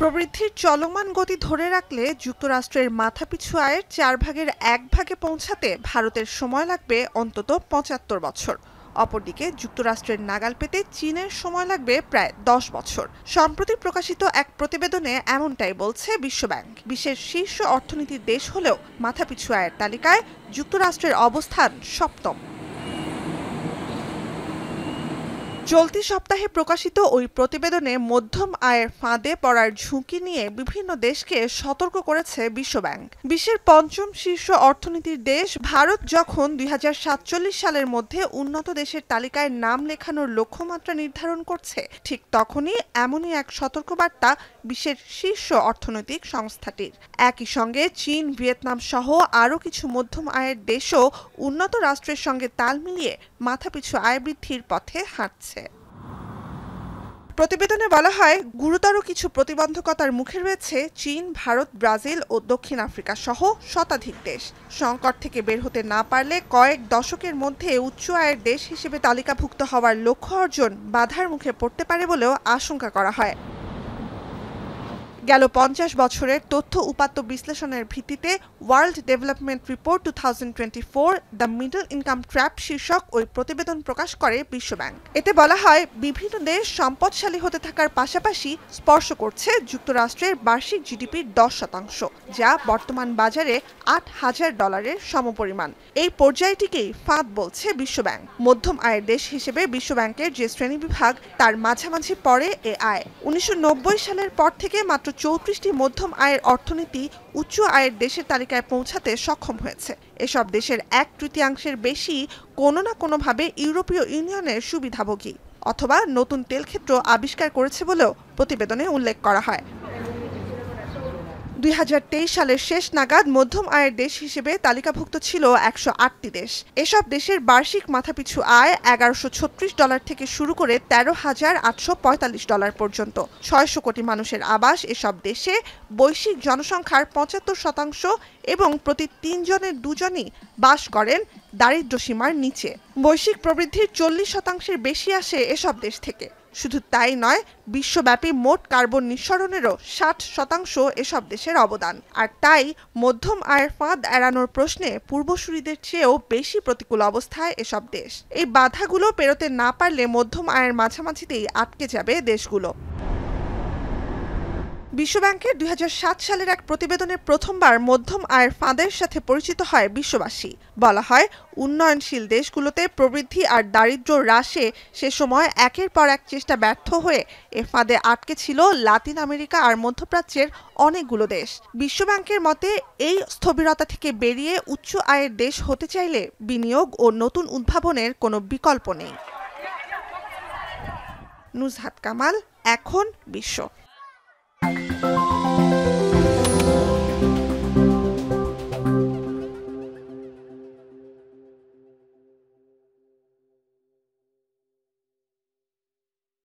প্রবৃদ্ধির চলমান গতি ধরে রাখলে যুক্তরাষ্ট্রের মাথাপিছু আয়ের চার ভাগের এক ভাগে পৌঁছাতে ভারতের সময় লাগবে অন্তত পঁচাত্তর বছর অপরদিকে যুক্তরাষ্ট্রের নাগাল পেতে চীনের সময় লাগবে প্রায় দশ বছর সম্প্রতি প্রকাশিত এক প্রতিবেদনে এমনটাই বলছে বিশ্বব্যাংক বিশ্বের শীর্ষ অর্থনীতির দেশ হলেও মাথাপিছু আয়ের তালিকায় যুক্তরাষ্ট্রের অবস্থান সপ্তম চলতি সপ্তাহে প্রকাশিত ওই প্রতিবেদনে মধ্যম আয়ের ফাঁদে পড়ার ঝুঁকি নিয়ে বিভিন্ন দেশকে সতর্ক করেছে বিশ্বব্যাংক বিশ্বের পঞ্চম শীর্ষ অর্থনীতির দেশ ভারত যখন দুই সালের মধ্যে উন্নত দেশের তালিকায় নাম লেখানোর লক্ষ্যমাত্রা নির্ধারণ করছে ঠিক তখনই এমনই এক সতর্কবার্তা বিশ্বের শীর্ষ অর্থনৈতিক সংস্থাটির একই সঙ্গে চীন ভিয়েতনাম সহ আরও কিছু মধ্যম আয়ের দেশও উন্নত রাষ্ট্রের সঙ্গে তাল মিলিয়ে মাথাপিছু আয় বৃদ্ধির পথে হাঁটছে প্রতিবেদনে বলা হয় গুরুতর কিছু প্রতিবন্ধকতার মুখে রয়েছে চীন ভারত ব্রাজিল ও দক্ষিণ আফ্রিকা সহ শতাধিক দেশ সংকট থেকে বের হতে না পারলে কয়েক দশকের মধ্যে উচ্চ আয়ের দেশ হিসেবে তালিকাভুক্ত হওয়ার লক্ষ্য অর্জন বাধার মুখে পড়তে পারে বলেও আশঙ্কা করা হয় গেল পঞ্চাশ বছরের তথ্য উপাত্ত বিশ্লেষণের ভিত্তিতে world development report two thousand twenty four the middle income trap শীর্ষক ওই প্রতিবেদন প্রকাশ করে বিশ্বব্যাংক এতে বলা হয় বিভিন্ন দেশ সম্পদশালী হতে থাকার পাশাপাশি স্পর্শ করছে যুক্তরাষ্ট্রের বার্ষিক জিডিপির দশ শতাংশ যা বর্তমান বাজারে আট হাজার ডলারের সমপরিমাণ এই পর্যায়টিকেই ফাঁদ বলছে বিশ্বব্যাংক মধ্যম আয়ের দেশ হিসেবে বিশ্বব্যাংকের যে শ্রেণীবিভাগ তার মাঝামাঝি পড়ে এ আয় উনিশশো সালের পর থেকে মাত্র চৌত্রিশটি মধ্যম আয়ের অর্থনীতি উচ্চ আয়ের দেশের তালিকায় পৌঁছাতে সক্ষম হয়েছে এসব দেশের এক তৃতীয়াংশের বেশি কোনো না কোনোভাবে ইউরোপীয় ইউনিয়নের সুবিধাভোগী অথবা নতুন তেলক্ষেত্র আবিষ্কার করেছে বলেও প্রতিবেদনে উল্লেখ করা হয় দুই সালের শেষ নাগাদ মধ্যম আয়ের দেশ হিসেবে তালিকাভুক্ত ছিল একশো আটটি দেশ এসব দেশের বার্ষিক মাথাপিছু আয় এগারোশো ছত্রিশ ডলার থেকে শুরু করে তেরো হাজার আটশো পঁয়তাল্লিশ ডলার পর্যন্ত ছয়শো কোটি মানুষের আবাস এসব দেশে বৈশ্বিক জনসংখ্যার পঁচাত্তর শতাংশ এবং প্রতি তিনজনের দুজনই বাস করেন দারিদ্র্যসীমার নিচে বৈশ্বিক প্রবৃদ্ধির চল্লিশ শতাংশের বেশি আসে এসব দেশ থেকে শুধু তাই নয় বিশ্বব্যাপী মোট কার্বন নিঃসরণেরও ষাট শতাংশ এসব দেশের অবদান আর তাই মধ্যম আয়ের ফাঁদ এড়ানোর প্রশ্নে পূর্বসূরিদের চেয়েও বেশি প্রতিকূল অবস্থায় এসব দেশ এই বাধাগুলো পেরোতে না পারলে মধ্যম আয়ের মাঝামাঝিতেই আটকে যাবে দেশগুলো বিশ্বব্যাংকের দুই সালের এক প্রতিবেদনের প্রথমবার মধ্যম আয়ের ফাঁদের সাথে পরিচিত হয় বিশ্ববাসী বলা হয় উন্নয়নশীল দেশগুলোতে প্রবৃদ্ধি আর দারিদ্র হ্রাসে সে সময় একের পর এক চেষ্টা ব্যর্থ হয়ে এ ফাঁদে আটকে ছিল লাতিন আমেরিকা আর মধ্যপ্রাচ্যের অনেকগুলো দেশ বিশ্বব্যাংকের মতে এই স্থবিরতা থেকে বেরিয়ে উচ্চ আয়ের দেশ হতে চাইলে বিনিয়োগ ও নতুন উদ্ভাবনের কোনো বিকল্প নেই নুজহাত কামাল এখন বিশ্ব Thank you.